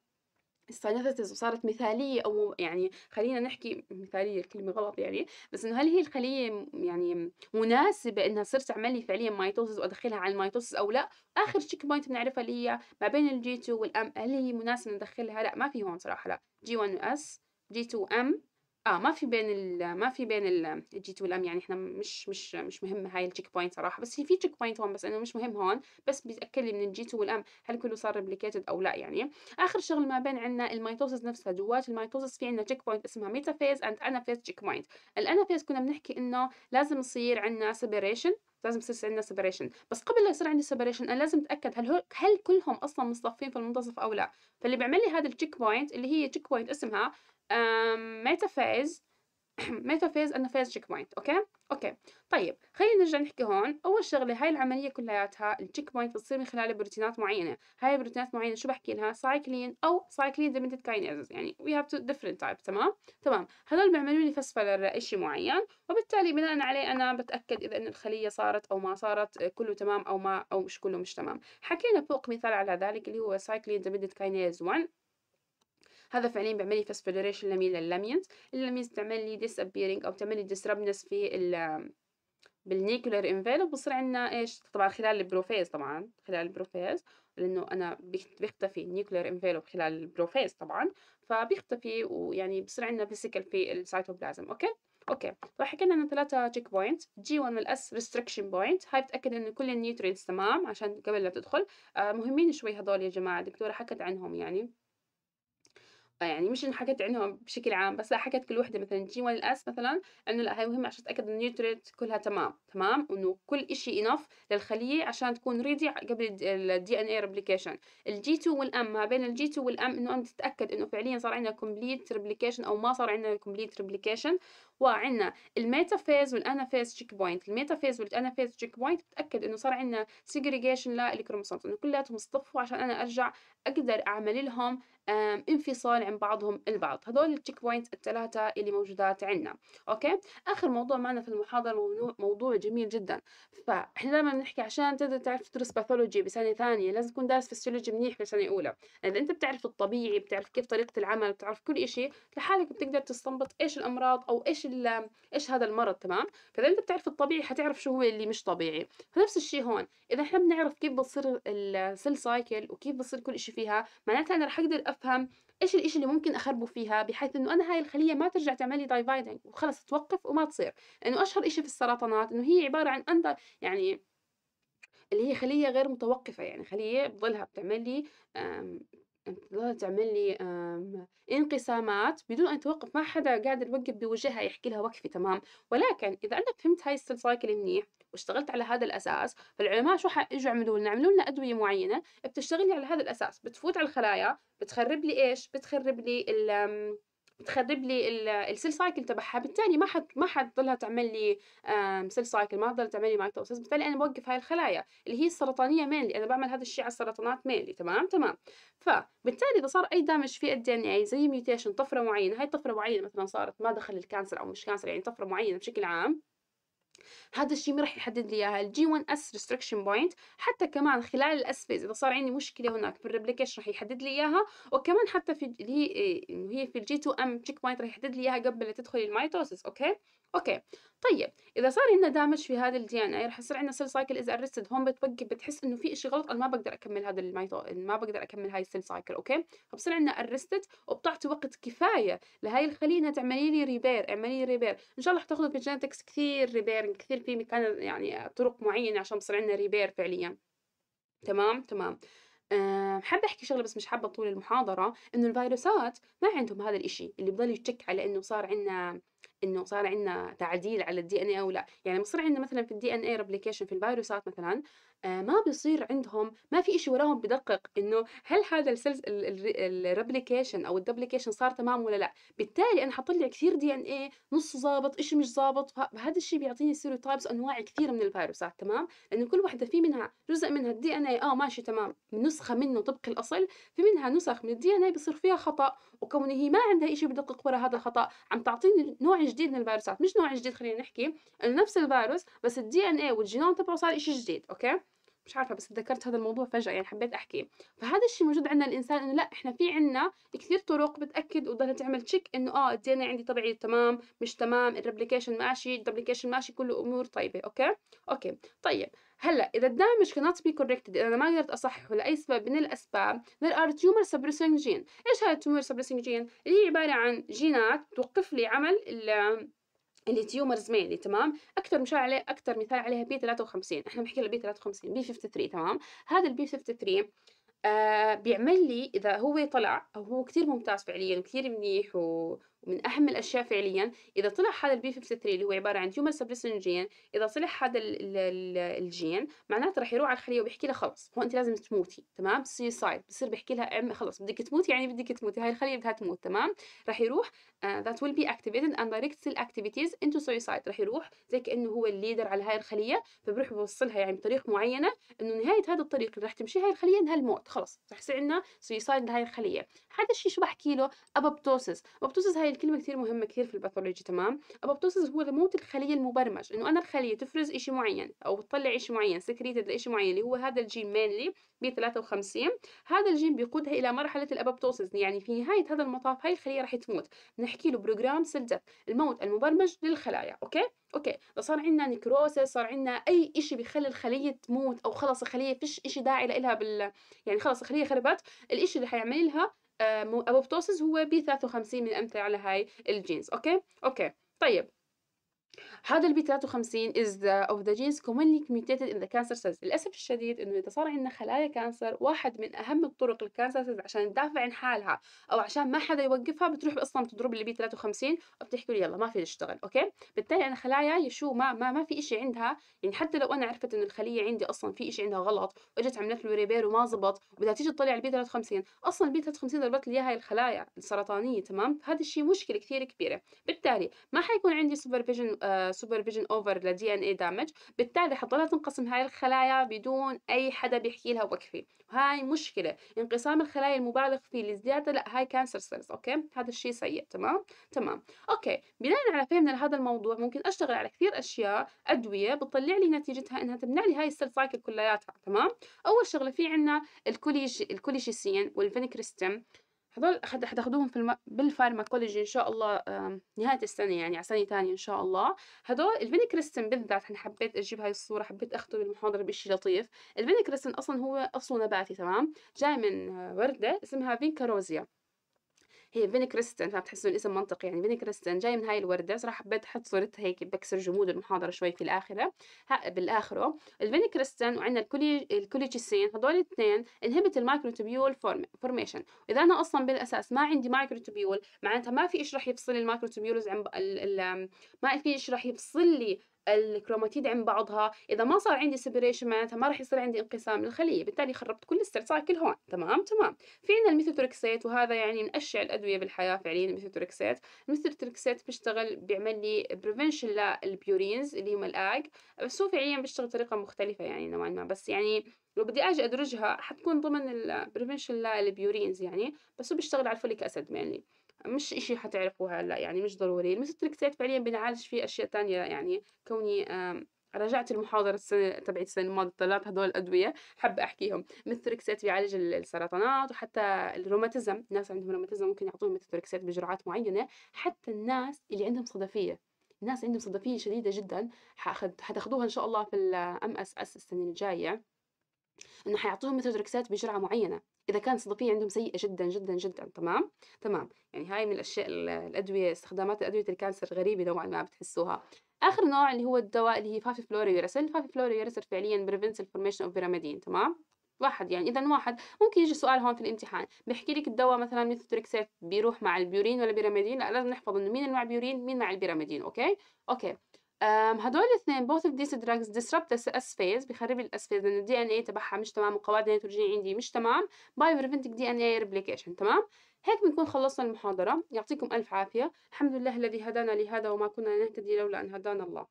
استأنست وصارت مثالية أو يعني خلينا نحكي مثالية الكلمة غلط يعني بس إنه هل هي الخلية يعني مناسبة إنها تصير تعمل لي فعليا مايتوسس وأدخلها على المايتوسس أو لا؟ آخر تشيك بوينت بنعرفها اللي هي ما بين الجي 2 والأم هل هي مناسبة ندخلها؟ لا ما في هون صراحة لا جي 1 اس جي 2 ام آه ما في بين ال ما في بين ال الجيت والأم يعني إحنا مش مش مش مهم هاي التشيك بوينت صراحة بس في تشيك بوينت هون بس إنه مش مهم هون بس بيتأكد لي من الجي الجيت والأم هل كله صار ريبليكيتد أو لا يعني آخر شغل ما بين عنا الميتوسس نفسها جوات الميتوسس في عنا تشيك بوينت اسمها ميتافيز أند أنافيز تشيك بوينت فيز كنا بنحكي إنه لازم يصير عنا سيبريشن لازم يصير عندنا سيبريشن بس قبل لا يصير عندي سيبريشن انا لازم اتاكد هل هل كلهم اصلا مصطفين في المنتصف او لا فاللي بيعمل لي هذا التشيك بوينت اللي هي تشيك بوينت اسمها ميتافيز ميتافيز فيز تشيك بوينت اوكي اوكي طيب خلينا نرجع نحكي هون اول شغله هاي العمليه كلياتها التشيك بوينت بتصير من خلال بروتينات معينه هاي البروتينات معينه شو بحكي لها سايكلين او سايكلين ديبندنت كاينيزز يعني وي هاف تو ديفرنت تايب تمام تمام هذول بيعملوا لي فسفلر لشيء معين وبالتالي بناء عليه انا بتاكد اذا ان الخليه صارت او ما صارت كله تمام او ما او مش كله مش تمام حكينا فوق مثال على ذلك اللي هو سايكلين ديبندنت كاينيز 1 هذا فعليا بيعمل لي فاسفوريشن لميل لللامينت اللامينت بتعمل لي ديسابيرنج او تعمل لي ديسربنس في ال بالنيكولر انفلوب بصير عندنا ايش طبعا خلال البروفيز طبعا خلال البروفيز لانه انا بيختفي النيوكلير انفلوب خلال البروفيز طبعا فبيختفي ويعني بصير عندنا فيسيكال في السيتوبلازم اوكي اوكي طبعا حكينا انه ثلاثة تشيك بوينت جي 1 والاس ريستريكشن بوينت هاي بتاكد انه كل النيوترينتس تمام عشان قبل لا تدخل آه مهمين شوي هذول يا جماعه الدكتوره حكت عنهم يعني يعني مش إن حكيت عنهم بشكل عام بس لا حكيت كل وحده مثلا جي 1 الاس مثلا انه لا هي مهمه عشان اتاكد النيوتريت كلها تمام تمام وانه كل شيء انف للخليه عشان تكون ريدي قبل الدي ان اي ريبليكيشن الجي 2 والام ما بين الجي 2 والام انه انت تتاكد انه فعليا صار عندنا كومبليت ريبليكيشن او ما صار عندنا كومبليت ريبليكيشن وعندنا الميتافيز والانافيز تشيك بوينت الميتافيز والانافيز تشيك بوينت بتاكد انه صار عندنا سيجريجيشن للكروموسومز انه كلياتهم اصطفوا عشان انا ارجع اقدر اعمل لهم انفصال عن بعضهم البعض هدول التشيك بوينت الثلاثه اللي موجودات عندنا اوكي اخر موضوع معنا في المحاضره موضوع, موضوع جميل جدا فاحنا دائما بنحكي عشان تقدر تعرف تدرس باثولوجي بسنه ثانيه لازم تكون دارس فيسيولوجي منيح بسنه اولى اذا انت بتعرف الطبيعي بتعرف كيف طريقه العمل بتعرف كل شيء لحالك بتقدر تستنبط ايش الامراض او ايش ايش ايش هذا المرض تمام فاذا انت بتعرف الطبيعي حتعرف شو هو اللي مش طبيعي فنفس الشيء هون اذا احنا بنعرف كيف بتصير السيل سايكل وكيف بتصير كل شيء فيها معناتها انا رح اقدر افهم ايش الشيء اللي ممكن اخربه فيها بحيث انه انا هاي الخليه ما ترجع تعمل لي دايفايدنج وخلص توقف وما تصير لانه اشهر شيء في السرطانات انه هي عباره عن اندر يعني اللي هي خليه غير متوقفه يعني خليه بضلها بتعمل لي تظل تعمل لي انقسامات بدون أن توقف ما حدا قاعد يوقف بوجهها يحكي لها وقفي تمام ولكن إذا أنا فهمت هاي السيل سايكل منيح واشتغلت على هذا الأساس فالعلماء شو حيجوا يعملوا لنا عملوا لنا أدوية معينة بتشتغل لي على هذا الأساس بتفوت على الخلايا بتخرب لي إيش بتخرب لي بتخرب لي السيل سايكل تبعها بالتالي ما حت ما حتضلها تعمل لي سيل سايكل ما حتضل تعمل لي مايتوسيس بالتالي انا بوقف هاي الخلايا اللي هي السرطانيه مينلي انا بعمل هذا الشيء على السرطانات مينلي تمام تمام فبالتالي اذا صار اي دامج في الدي ان اي زي ميوتيشن طفره معينه هاي طفره معينه مثلا صارت ما دخل الكانسر او مش كانسر يعني طفره معينه بشكل عام هذا الشيء ما راح يحدد لي اياها الجي 1 اس ريستركشن بوينت حتى كمان خلال الاس فيز اذا صار عندي مشكله هناك بالريبليكيشن راح يحدد لي اياها وكمان حتى في اللي هي إيه، هي في الجي 2 ام تشيك بوينت راح يحدد لي اياها قبل لا تدخل الميتوسيس اوكي اوكي طيب اذا صار عندنا دامج في هذا الدي ان اي رح يصير عندنا سيل سايكل از ارستد هون بتوقف بتحس انه في شيء غلط انا ما بقدر اكمل هذا الميتو ما بقدر اكمل هاي السيل سايكل اوكي فبصير عندنا ارستد وبتعطي وقت كفايه لهي الخليه انها تعملي لي ريبير اعملي لي ريبير ان شاء الله حتاخذوا جينتكس كثير ريبير كثير في مكان يعني طرق معينه عشان بصير عندنا ريبير فعليا تمام تمام أه حابة أحكي شغلة بس مش حابة طول المحاضرة إنه الفيروسات ما عندهم هذا الإشي اللي بضل يتشك على إنه صار عندنا انه صار عندنا تعديل على الدي ان اي او لا يعني صار عندنا مثلا في الدي ان اي ريبليكيشن في الفيروسات مثلا آه، ما بيصير عندهم ما في إشي وراهم بدقق إنه هل هذا السلز الريبليكيشن أو الدبليكيشن صار تمام ولا لا بالتالي أنا حطلع كثير دي إن إيه نص ظابط إشي مش ظابط فهذا الشيء بيعطيني ستيريوتايبس أنواع كثير من الفيروسات تمام لأنه كل وحدة في منها جزء منها الدي إن إيه آه ماشي تمام نسخة منه طبق الأصل في منها نسخ من الدي إن إيه بصير فيها خطأ وكونه هي ما عندها إشي بدقق ورا هذا الخطأ عم تعطيني نوع جديد من الفيروسات مش نوع جديد خلينا نحكي إنه نفس الفيروس بس الدي إن إيه والجينوم تبعه صار إشي جديد أوكي مش عارفه بس تذكرت هذا الموضوع فجاه يعني حبيت احكيه فهذا الشيء موجود عندنا الانسان انه لا احنا في عندنا كثير طرق بتاكد وتضل تعمل تشيك انه اه الدي ان إيه عندي طبيعي تمام مش تمام الريبليكيشن ماشي الدبليكيشن ماشي كله امور طيبه اوكي اوكي طيب هلا اذا الدامج كانت بي كوركتد اذا انا ما قدرت اصححه لاي سبب من الاسباب ذير ار تيومر سبريسنج جين ايش هذا التيومر سبريسنج جين اللي هي عباره عن جينات بتوقف لي عمل اللي تيومرز زميلي تمام اكثر مشار عليه اكثر مثال عليها بي 53 احنا بنحكي له بي 53 بي 53 تمام هذا البي 53 آه بيعمل لي اذا هو طلع هو كثير ممتاز فعليا وكثير منيح و... ومن أهم الأشياء فعليا إذا طلع هذا البي 53 اللي هو عبارة عن تيومر سبريسن جين إذا طلع هذا الجين معناته رح يروح على الخلية وبيحكي لها خلص هو أنت لازم تموتي تمام سويسايد بصير بيحكي لها خلص بدك تموتي يعني بدك تموتي هاي الخلية بدها تموت تمام رح يروح ذات ويل بي اكتيفيتد اند دايركت الاكتيفيتيز انتو activities راح رح يروح زي كأنه هو الليدر على هاي الخلية فبروح بوصلها يعني بطريق معينة إنه نهاية هذا الطريق اللي رح تمشي هاي الخلية إنها الموت خلص رح يصير عندنا سويسايد لهي الخلية هذا الشيء شو بحكي له أبابتوسس أبابتوسس هاي هاي الكلمه كثير مهمه كثير في الباثولوجي تمام ابى هو موت الخليه المبرمج انه انا الخليه تفرز شيء معين او بتطلع شيء معين سكريتد لإشي معين اللي هو هذا الجين مينلي ب 53 هذا الجين بيقودها الى مرحله الابوبتوسيس يعني في نهايه هذا المطاف هاي الخليه رح تموت بنحكي له بروجرام سيل الموت المبرمج للخلايا اوكي اوكي صار عندنا نكروسس صار عندنا اي شيء بيخلي الخليه تموت او خلص الخليه فيش شيء داعي لها بال يعني خلص الخليه خربت الشيء اللي حيعمل لها آه، ابوبتوسيس هو ب 53 من الامثله على هاي الجينز اوكي اوكي طيب هذا البي 53 is the of the genes commonly mutated in the cancer cells للأسف الشديد إنه إذا صار عندنا خلايا كانسر واحد من أهم الطرق الكانسر سيلز عشان تدافع عن حالها أو عشان ما حدا يوقفها بتروح أصلا بتضرب البي 53 وبتحكي له يلا ما في نشتغل أوكي بالتالي أنا خلاياي شو ما ما ما في إشي عندها يعني حتى لو أنا عرفت إنه الخلية عندي أصلا في إشي عندها غلط وإجت عملت له ريبير وما زبط وبدها تيجي تطلع البي 53 أصلا البي 53 ضربت لي إياها الخلايا السرطانية تمام هذا الشيء مشكلة كثير كبيرة بالتالي ما حيكون عندي سوبرفيجن سوبرفيجن اوفر لدي ان اي دامج بالتالي حتضلها تنقسم هاي الخلايا بدون اي حدا بيحكي لها وقفي هاي مشكله انقسام الخلايا المبالغ فيه لزياده لا هاي كانسر سيلز اوكي هذا الشيء سيء تمام تمام اوكي بناء على فهمنا لهذا الموضوع ممكن اشتغل على كثير اشياء ادويه بتطلع لي نتيجتها انها تمنع لي هاي السيل سايكل كلياتها تمام اول شغله في عندنا الكوليش الكوليشيسين والفينكريستم هذول حتاخدوهم في الم... بالفارماكولوجي ان شاء الله نهايه السنه يعني على سنه ثانيه ان شاء الله هذول الفينكريستين بالذات انا حبيت اجيب هاي الصوره حبيت اختم المحاضره بشيء لطيف الفينكريستين اصلا هو اصله نباتي تمام جاي من آه، ورده اسمها فينكاروزيا هي إيه، بيني كريستن فبتحسوا الاسم منطقي يعني فيني كريستن جاي من هاي الورده صراحه حبيت احط صورتها هيك بكسر جمود المحاضره شوي في الاخره بالاخره الفيني كريستن وعندنا الكولي الكوليجيسين هذول الاثنين انهبت المايكروتوبيول فورميشن اذا انا اصلا بالاساس ما عندي مايكروتوبيول معناتها ما في ايش راح يفصل المايكروتوبيولز عن ما في ايش راح يفصل لي الكروماتيد عند بعضها اذا ما صار عندي سيبريشن معناتها ما راح يصير عندي انقسام للخليه بالتالي خربت كل السير سايكل هون تمام تمام في عندنا الميثوتركسيت وهذا يعني من اشع الادويه بالحياه فعليا الميثوتركسيت الميثوتركسيت بيشتغل بيعمل لي بريفنشن للبيورينز اللي هم الاج بس هو فعليا بيشتغل بطريقه مختلفه يعني نوعا ما بس يعني لو بدي اجي ادرجها حتكون ضمن البريفنشن للبيورينز يعني بس هو بيشتغل على الفوليك اسيد مينلي مش إشي حتعرفوه هلا يعني مش ضروري المس التركتات فعليا بنعالج فيه أشياء تانية يعني كوني رجعت المحاضرة السنة تبعت السنة الماضية طلعت هدول الأدوية حابة أحكيهم ميثتركسات بيعالج السرطانات وحتى الروماتيزم الناس عندهم روماتيزم ممكن يعطوهم ميثتركسات بجرعات معينة حتى الناس اللي عندهم صدفية الناس عندهم صدفية شديدة جدا حتاخدوها إن شاء الله في الأم أس أس السنة الجاية إنه حيعطوهم ميثتركسات بجرعة معينة اذا كانت الصدفيه عندهم سيئه جدا جدا جدا تمام تمام يعني هاي من الاشياء الادويه استخدامات ادويه الكانسر غريبه نوعا ما بتحسوها اخر نوع اللي هو الدواء اللي هي فافي فافيفلوريورسل الفافيفلوريورسل فعليا بريفنس الفورميشن اوف بيراميدين تمام واحد يعني اذا واحد ممكن يجي سؤال هون في الامتحان بيحكي لك الدواء مثلا ميثوتريكسيت بيروح مع البيورين ولا بيراميدين لا لازم نحفظ انه مين مع البيورين مين مع البيراميدين اوكي اوكي هدول الاثنين both of these drugs disrupt the s بخرب الاس لأن الدي ان اي تبعها مش تمام وقواعد النيتروجين عندي مش تمام by preventing DNA replication تمام هيك بنكون خلصنا المحاضرة يعطيكم ألف عافية الحمد لله الذي هدانا لهذا وما كنا لنهتدي لولا أن هدانا الله